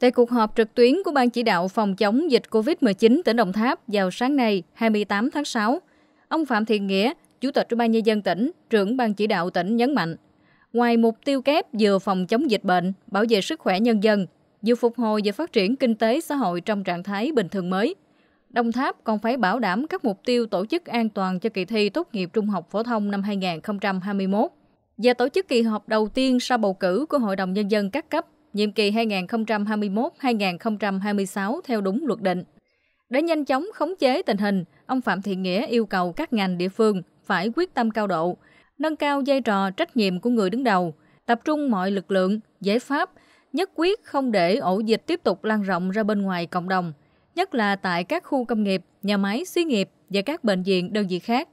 Tại cuộc họp trực tuyến của Ban chỉ đạo phòng chống dịch COVID-19 tỉnh Đồng Tháp vào sáng nay 28 tháng 6, ông Phạm Thiện Nghĩa, Chủ tịch Ủy ban Nhân dân tỉnh, trưởng Ban chỉ đạo tỉnh nhấn mạnh, ngoài mục tiêu kép vừa phòng chống dịch bệnh, bảo vệ sức khỏe nhân dân, vừa phục hồi và phát triển kinh tế xã hội trong trạng thái bình thường mới, Đồng Tháp còn phải bảo đảm các mục tiêu tổ chức an toàn cho kỳ thi tốt nghiệp trung học phổ thông năm 2021 và tổ chức kỳ họp đầu tiên sau bầu cử của Hội đồng Nhân dân các cấp nhiệm kỳ 2021-2026 theo đúng luật định. Để nhanh chóng khống chế tình hình, ông Phạm Thiện Nghĩa yêu cầu các ngành địa phương phải quyết tâm cao độ, nâng cao vai trò trách nhiệm của người đứng đầu, tập trung mọi lực lượng, giải pháp, nhất quyết không để ổ dịch tiếp tục lan rộng ra bên ngoài cộng đồng, nhất là tại các khu công nghiệp, nhà máy xí nghiệp và các bệnh viện đơn vị khác.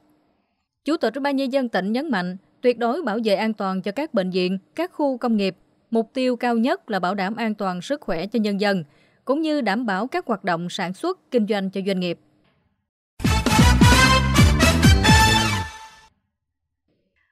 Chủ tịch Ủy ban nhân dân tỉnh nhấn mạnh tuyệt đối bảo vệ an toàn cho các bệnh viện, các khu công nghiệp, Mục tiêu cao nhất là bảo đảm an toàn sức khỏe cho nhân dân, cũng như đảm bảo các hoạt động sản xuất, kinh doanh cho doanh nghiệp.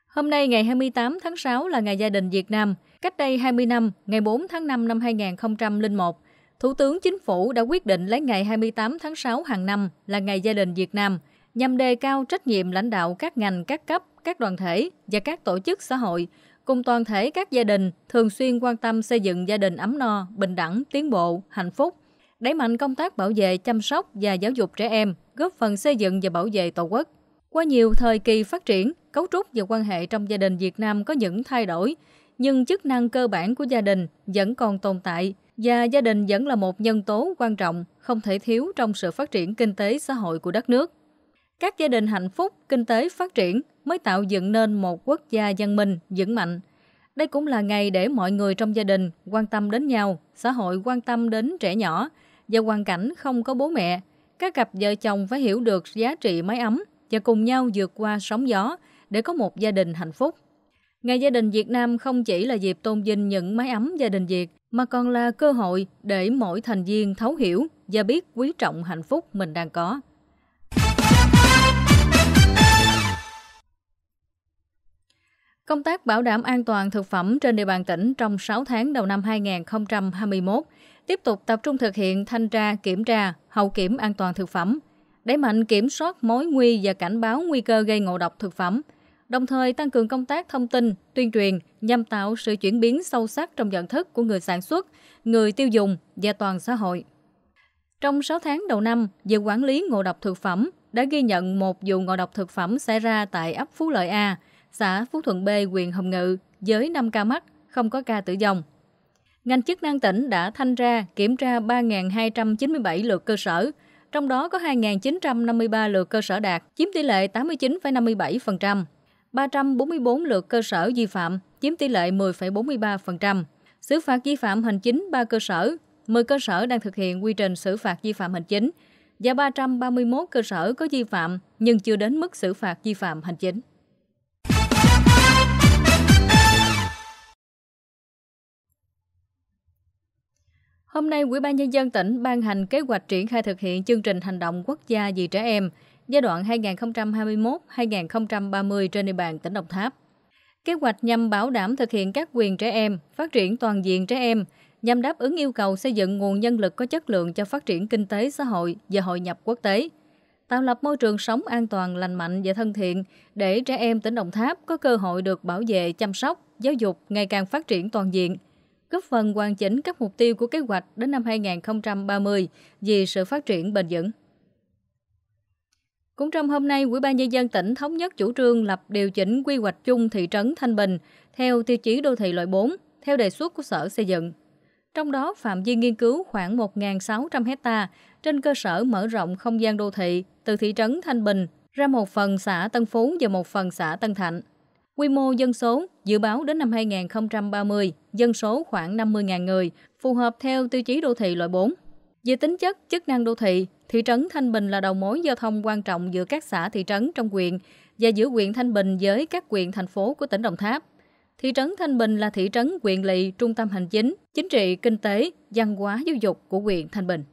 Hôm nay ngày 28 tháng 6 là Ngày Gia đình Việt Nam. Cách đây 20 năm, ngày 4 tháng 5 năm 2001, Thủ tướng Chính phủ đã quyết định lấy ngày 28 tháng 6 hàng năm là Ngày Gia đình Việt Nam nhằm đề cao trách nhiệm lãnh đạo các ngành, các cấp, các đoàn thể và các tổ chức xã hội cùng toàn thể các gia đình thường xuyên quan tâm xây dựng gia đình ấm no, bình đẳng, tiến bộ, hạnh phúc, đẩy mạnh công tác bảo vệ, chăm sóc và giáo dục trẻ em, góp phần xây dựng và bảo vệ Tổ quốc. Qua nhiều thời kỳ phát triển, cấu trúc và quan hệ trong gia đình Việt Nam có những thay đổi, nhưng chức năng cơ bản của gia đình vẫn còn tồn tại và gia đình vẫn là một nhân tố quan trọng không thể thiếu trong sự phát triển kinh tế xã hội của đất nước. Các gia đình hạnh phúc, kinh tế phát triển mới tạo dựng nên một quốc gia dân minh, vững mạnh. Đây cũng là ngày để mọi người trong gia đình quan tâm đến nhau, xã hội quan tâm đến trẻ nhỏ và hoàn cảnh không có bố mẹ. Các cặp vợ chồng phải hiểu được giá trị mái ấm và cùng nhau vượt qua sóng gió để có một gia đình hạnh phúc. Ngày gia đình Việt Nam không chỉ là dịp tôn vinh những mái ấm gia đình Việt mà còn là cơ hội để mỗi thành viên thấu hiểu và biết quý trọng hạnh phúc mình đang có. Công tác bảo đảm an toàn thực phẩm trên địa bàn tỉnh trong 6 tháng đầu năm 2021 tiếp tục tập trung thực hiện thanh tra, kiểm tra, hậu kiểm an toàn thực phẩm, đẩy mạnh kiểm soát mối nguy và cảnh báo nguy cơ gây ngộ độc thực phẩm, đồng thời tăng cường công tác thông tin, tuyên truyền nhằm tạo sự chuyển biến sâu sắc trong nhận thức của người sản xuất, người tiêu dùng và toàn xã hội. Trong 6 tháng đầu năm, việc quản lý ngộ độc thực phẩm đã ghi nhận một vụ ngộ độc thực phẩm xảy ra tại ấp Phú Lợi A – xã Phú Thuận B, huyện Hồng Ngự với 5 ca mắc, không có ca tử vong. Ngành chức năng tỉnh đã thanh tra, kiểm tra 3.297 lượt cơ sở, trong đó có 2.953 lượt cơ sở đạt, chiếm tỷ lệ 89,57%. 344 lượt cơ sở vi phạm, chiếm tỷ lệ 10,43%. Xử phạt vi phạm hành chính 3 cơ sở, 10 cơ sở đang thực hiện quy trình xử phạt vi phạm hành chính và 331 cơ sở có vi phạm nhưng chưa đến mức xử phạt vi phạm hành chính. Hôm nay, Ủy ban Nhân dân tỉnh ban hành kế hoạch triển khai thực hiện chương trình hành động quốc gia vì trẻ em giai đoạn 2021-2030 trên địa bàn tỉnh Đồng Tháp. Kế hoạch nhằm bảo đảm thực hiện các quyền trẻ em, phát triển toàn diện trẻ em, nhằm đáp ứng yêu cầu xây dựng nguồn nhân lực có chất lượng cho phát triển kinh tế xã hội và hội nhập quốc tế, tạo lập môi trường sống an toàn, lành mạnh và thân thiện để trẻ em tỉnh Đồng Tháp có cơ hội được bảo vệ, chăm sóc, giáo dục ngày càng phát triển toàn diện – góp phần hoàn chỉnh các mục tiêu của kế hoạch đến năm 2030 vì sự phát triển bền vững. Cũng trong hôm nay, Ủy ban nhân dân tỉnh thống nhất chủ trương lập điều chỉnh quy hoạch chung thị trấn Thanh Bình theo tiêu chí đô thị loại 4 theo đề xuất của Sở Xây dựng. Trong đó, phạm vi nghiên cứu khoảng 1.600 hecta trên cơ sở mở rộng không gian đô thị từ thị trấn Thanh Bình ra một phần xã Tân Phú và một phần xã Tân Thạnh. Quy mô dân số dự báo đến năm 2030, dân số khoảng 50.000 người, phù hợp theo tiêu chí đô thị loại 4. Về tính chất, chức năng đô thị, thị trấn Thanh Bình là đầu mối giao thông quan trọng giữa các xã thị trấn trong quyện và giữa quyện Thanh Bình với các quyện thành phố của tỉnh Đồng Tháp. Thị trấn Thanh Bình là thị trấn huyện lỵ, trung tâm hành chính, chính trị, kinh tế, văn hóa, giáo dục của quyện Thanh Bình.